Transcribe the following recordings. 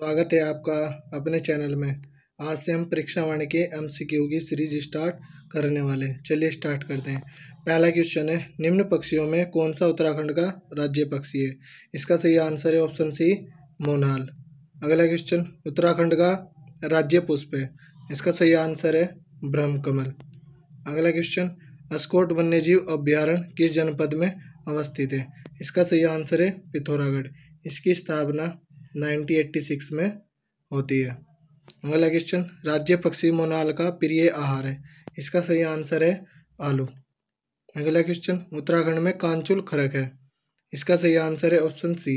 स्वागत है आपका अपने चैनल में आज से हम परीक्षा वाणी के एम की सीरीज स्टार्ट करने वाले हैं चलिए स्टार्ट करते हैं पहला क्वेश्चन है निम्न पक्षियों में कौन सा उत्तराखंड का राज्य पक्षी है इसका सही आंसर है ऑप्शन सी मोनाल अगला क्वेश्चन उत्तराखंड का राज्य पुष्प है इसका सही आंसर है ब्रह्म कमल अगला क्वेश्चन अस्कोट वन्यजीव अभ्यारण्य किस जनपद में अवस्थित है इसका सही आंसर है पिथौरागढ़ इसकी स्थापना 1986 में होती है अगला क्वेश्चन राज्य पक्षी मोनाल का प्रिय आहार है इसका सही आंसर है आलू अगला क्वेश्चन उत्तराखंड में कांचुल खरक है इसका सही आंसर है ऑप्शन सी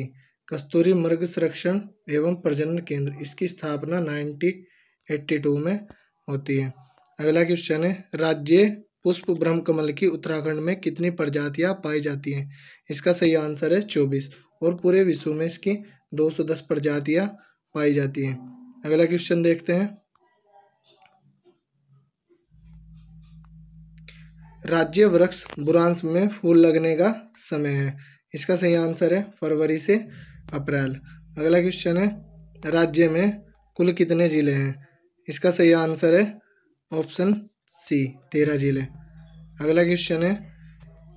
कस्तूरी मृग संरक्षण एवं प्रजनन केंद्र इसकी स्थापना 1982 में होती है अगला क्वेश्चन है राज्य पुष्प ब्रह्म कमल की उत्तराखंड में कितनी प्रजातियां पाई जाती हैं इसका सही आंसर है चौबीस और पूरे विश्व में इसकी 210 प्रजातियां पाई जाती हैं अगला क्वेश्चन देखते हैं राज्य वृक्ष बुरांस में फूल लगने का समय है इसका सही आंसर है फरवरी से अप्रैल अगला क्वेश्चन है राज्य में कुल कितने जिले हैं इसका सही आंसर है ऑप्शन सी तेरह जिले अगला क्वेश्चन है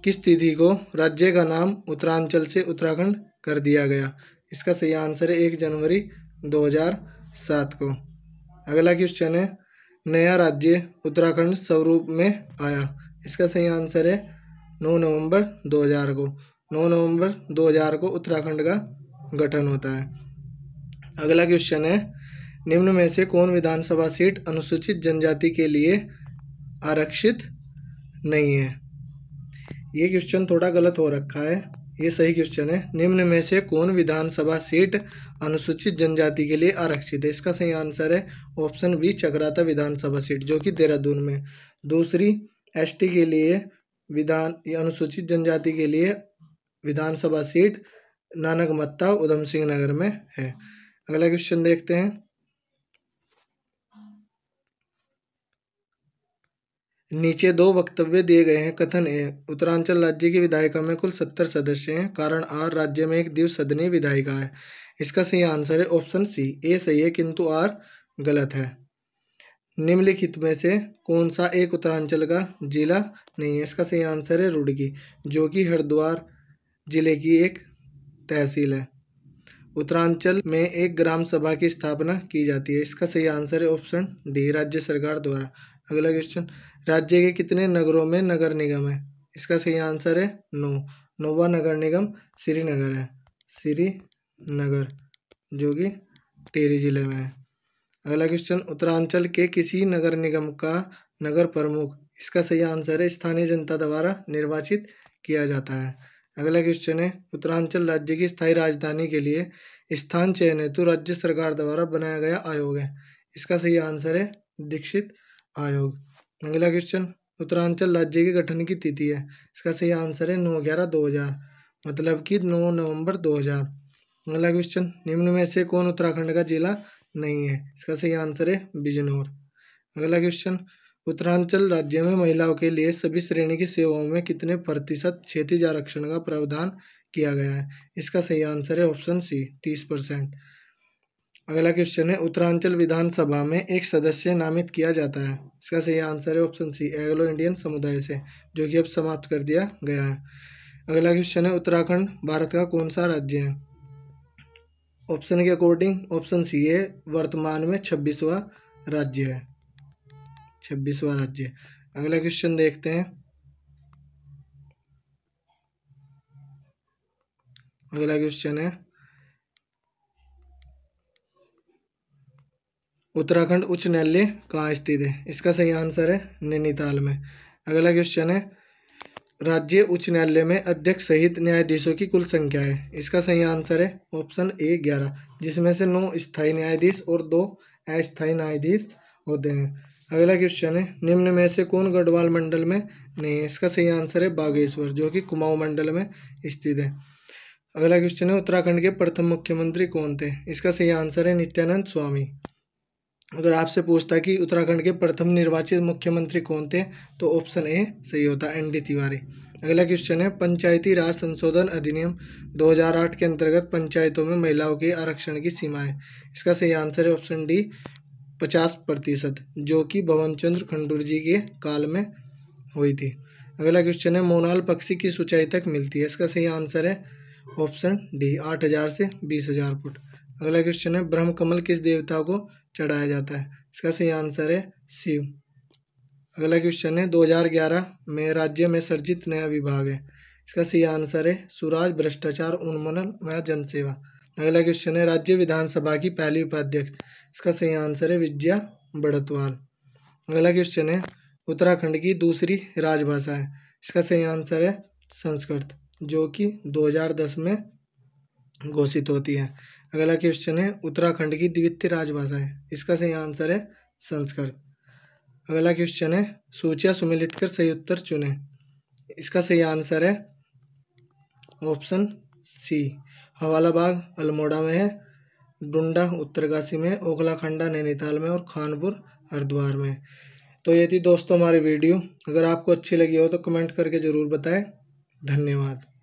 किस तिथि को राज्य का नाम उत्तरांचल से उत्तराखंड कर दिया गया इसका सही आंसर है एक जनवरी 2007 को अगला क्वेश्चन है नया राज्य उत्तराखंड स्वरूप में आया इसका सही आंसर है 9 नवंबर 2000 को 9 नवंबर 2000 को उत्तराखंड का गठन होता है अगला क्वेश्चन है निम्न में से कौन विधानसभा सीट अनुसूचित जनजाति के लिए आरक्षित नहीं है ये क्वेश्चन थोड़ा गलत हो रखा है ये सही क्वेश्चन है निम्न में से कौन विधानसभा सीट अनुसूचित जनजाति के लिए आरक्षित है इसका सही आंसर है ऑप्शन बी चक्राता विधानसभा सीट जो कि देहरादून में दूसरी एसटी के लिए विधान अनुसूचित जनजाति के लिए विधानसभा सीट नानक मत्ता उधम सिंह नगर में है अगला क्वेश्चन देखते हैं नीचे दो वक्तव्य दिए गए हैं कथन ए उत्तरांचल राज्य की विधायिका में कुल सत्तर सदस्य हैं कारण आर राज्य में एक द्विसदनीय विधायिका है इसका सही आंसर है ऑप्शन सी ए सही है किंतु आर गलत है निम्नलिखित में से कौन सा एक उत्तरांचल का जिला नहीं है इसका सही आंसर है रुड़की जो कि हरिद्वार जिले की एक तहसील है उत्तरांचल में एक ग्राम सभा की स्थापना की जाती है इसका सही आंसर है ऑप्शन डी राज्य सरकार द्वारा अगला क्वेश्चन राज्य के कितने नगरों में नगर निगम है इसका सही आंसर है नौ नोवा नगर निगम श्रीनगर है श्रीनगर जो कि टेहरी जिले में है अगला क्वेश्चन उत्तरांचल के किसी नगर निगम का नगर प्रमुख इसका सही आंसर है स्थानीय जनता द्वारा निर्वाचित किया जाता है अगला क्वेश्चन है उत्तरांचल राज्य की स्थायी राजधानी के लिए स्थान चयन हेतु राज्य सरकार द्वारा बनाया गया आयोग है इसका सही आंसर है दीक्षित आयोग अगला क्वेश्चन उत्तरांचल राज्य के गठन की तिथि है इसका सही आंसर है नौ ग्यारह दो हज़ार मतलब कि नौ नवंबर दो हज़ार अगला क्वेश्चन निम्न में से कौन उत्तराखंड का जिला नहीं है इसका सही आंसर है बिजनौर अगला क्वेश्चन उत्तरांचल राज्य में महिलाओं के लिए सभी श्रेणी की सेवाओं में कितने प्रतिशत क्षेत्रीय आरक्षण का प्रावधान किया गया है इसका सही आंसर है ऑप्शन सी तीस परसेंट अगला क्वेश्चन है उत्तरांचल विधानसभा में एक सदस्य नामित किया जाता है इसका सही आंसर है ऑप्शन सी एग्लो इंडियन समुदाय से जो कि अब समाप्त कर दिया गया है अगला क्वेश्चन है उत्तराखंड भारत का कौन सा राज्य है ऑप्शन के अकॉर्डिंग ऑप्शन सी है वर्तमान में छब्बीसवा राज्य है छब्बीसवा राज्य अगला क्वेश्चन देखते हैं अगला क्वेश्चन है उत्तराखंड उच्च न्यायालय कहाँ स्थित है इसका सही आंसर है नैनीताल में अगला क्वेश्चन है राज्य उच्च न्यायालय में अध्यक्ष सहित न्यायाधीशों की कुल संख्या है इसका सही आंसर है ऑप्शन ए ग्यारह जिसमें से नौ स्थायी न्यायाधीश और दो अस्थायी न्यायाधीश होते हैं अगला क्वेश्चन है निम्न में से कौन गढ़वाल मंडल में नहीं है इसका सही आंसर है बागेश्वर जो कि कुमाऊं मंडल में स्थित है अगला क्वेश्चन है उत्तराखंड के प्रथम मुख्यमंत्री कौन थे इसका सही आंसर है नित्यानंद स्वामी अगर आपसे पूछता कि उत्तराखंड के प्रथम निर्वाचित मुख्यमंत्री कौन थे तो ऑप्शन ए सही होता एन डी तिवारी अगला क्वेश्चन है पंचायती राज संशोधन अधिनियम 2008 के अंतर्गत पंचायतों में महिलाओं के आरक्षण की सीमा है इसका सही आंसर है ऑप्शन डी पचास प्रतिशत जो कि भवन चंद्र खंडूर जी के काल में हुई थी अगला क्वेश्चन है मोनाल पक्षी की सिंचाई तक मिलती है इसका सही आंसर है ऑप्शन डी आठ हज़ार से बीस हज़ार फुट अगला क्वेश्चन है ब्रह्म कमल किस देवता को चढ़ाया जाता है इसका सही आंसर है शिव अगला क्वेश्चन है 2011 में राज्य में सर्जित नया विभाग है इसका सही आंसर है सुराज भ्रष्टाचार उन्मूलन व जनसेवा अगला क्वेश्चन है राज्य विधानसभा की पहली उपाध्यक्ष इसका सही आंसर है विद्या बड़तवाल अगला क्वेश्चन है उत्तराखंड की दूसरी राजभाषा है इसका सही आंसर है संस्कृत जो कि 2010 में घोषित होती है अगला क्वेश्चन है उत्तराखंड की द्वितीय राजभाषा है इसका सही आंसर है संस्कृत अगला क्वेश्चन है सूचिया सुमिलित कर सही उत्तर चुने इसका सही आंसर है ऑप्शन सी हवाला बाग अल्मोड़ा में है डुंडा उत्तरकाशी में ओखलाखंडा नैनीताल में और खानपुर हरिद्वार में तो ये थी दोस्तों हमारी वीडियो अगर आपको अच्छी लगी हो तो कमेंट करके ज़रूर बताएं धन्यवाद